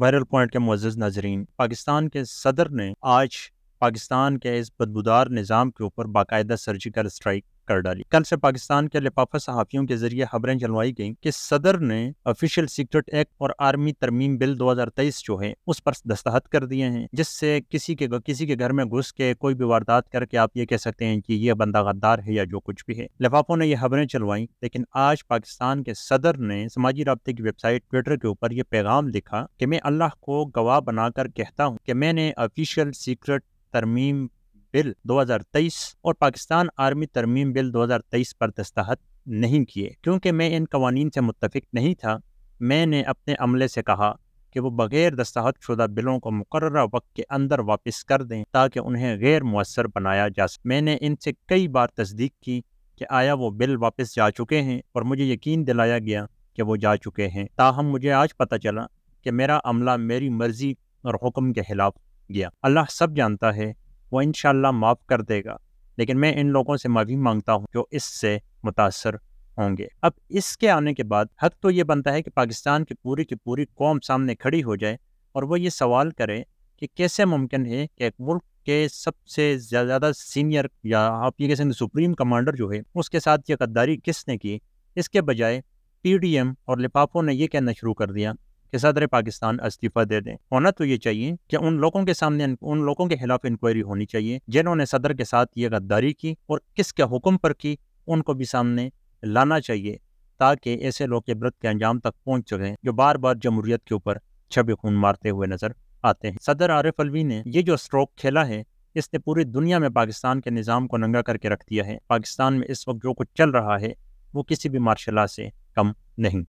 viral point के मज्ज नाजरीन पाकिस्तान के सदर ने आज पाकिस्तान के इस बदबूदार निज़ाम के ऊपर बाकायदा सर्जिकल स्ट्राइक कर डाली कल से पाकिस्तान के लिफाफा सहाफियों के जरिए खबरें चलवाई गई कि सदर ने ऑफिशियल सीक्रेट एक्ट और आर्मी तरमीम बिल 2023 जो है उस पर दस्तखत कर दिए हैं जिससे किसी के किसी के घर में घुस के कोई भी वारदात करके आप ये कह सकते हैं कि यह बंदा गद्दार है या जो कुछ भी है लिफाफों ने यह खबरें चलवाई लेकिन आज पाकिस्तान के सदर ने समाजी रबते की वेबसाइट ट्विटर के ऊपर यह पैगाम लिखा कि मैं अल्लाह को गवाह बनाकर कहता हूँ कि मैंने ऑफिशियल सीक्रेट तरमीम बिल 2023 और पाकिस्तान आर्मी तरमीम बिल 2023 पर दस्तखत नहीं किए क्योंकि मैं इन कवानीन से मुतफिक नहीं था मैंने अपने अमले से कहा कि वो बग़ैर दस्तखत शुदा बिलों को मुकर वक्त के अंदर वापस कर दें ताकि उन्हें गैर मवसर बनाया जा सके मैंने इनसे कई बार तस्दीक की कि आया वो बिल वापस जा चुके हैं और मुझे यकीन दिलाया गया कि वो जा चुके हैं ताहम मुझे आज पता चला कि मेरा अमला मेरी मर्ज़ी और हुक्म के ख़िलाफ़ गया अल्लाह सब जानता है वो इन माफ़ कर देगा लेकिन मैं इन लोगों से माफ़ी मांगता हूँ जो इससे मुतासर होंगे अब इसके आने के बाद हक तो ये बनता है कि पाकिस्तान की पूरी की पूरी कौम सामने खड़ी हो जाए और वो ये सवाल करे कि कैसे मुमकिन है कि एक मुल्क के सबसे ज़्यादा सीनियर या आप ये कह सकते सुप्रीम कमांडर जो है उसके साथ ये गद्दारी किसने की इसके बजाय पीडीएम और लिफाफों ने यह कहना शुरू कर दिया कि सदर पाकिस्तान इस्तीफा दे दें होना तो ये चाहिए कि उन लोगों के सामने उन लोगों के खिलाफ इंक्वायरी होनी चाहिए जिन्होंने सदर के साथ ये गद्दारी की और किसके हुक्म पर की उनको भी सामने लाना चाहिए ताकि ऐसे लोग के व्रत के अंजाम तक पहुँच सकें जो बार बार जमहूरीत के ऊपर छबे खून मारते हुए नजर आते हैं सदर आरिफ अलवी ने ये जो स्ट्रोक खेला है इसने पूरी दुनिया में पाकिस्तान के निज़ाम को नंगा करके रख दिया है पाकिस्तान में इस वक्त जो कुछ चल रहा है वो किसी भी मार्शाला से कम नहीं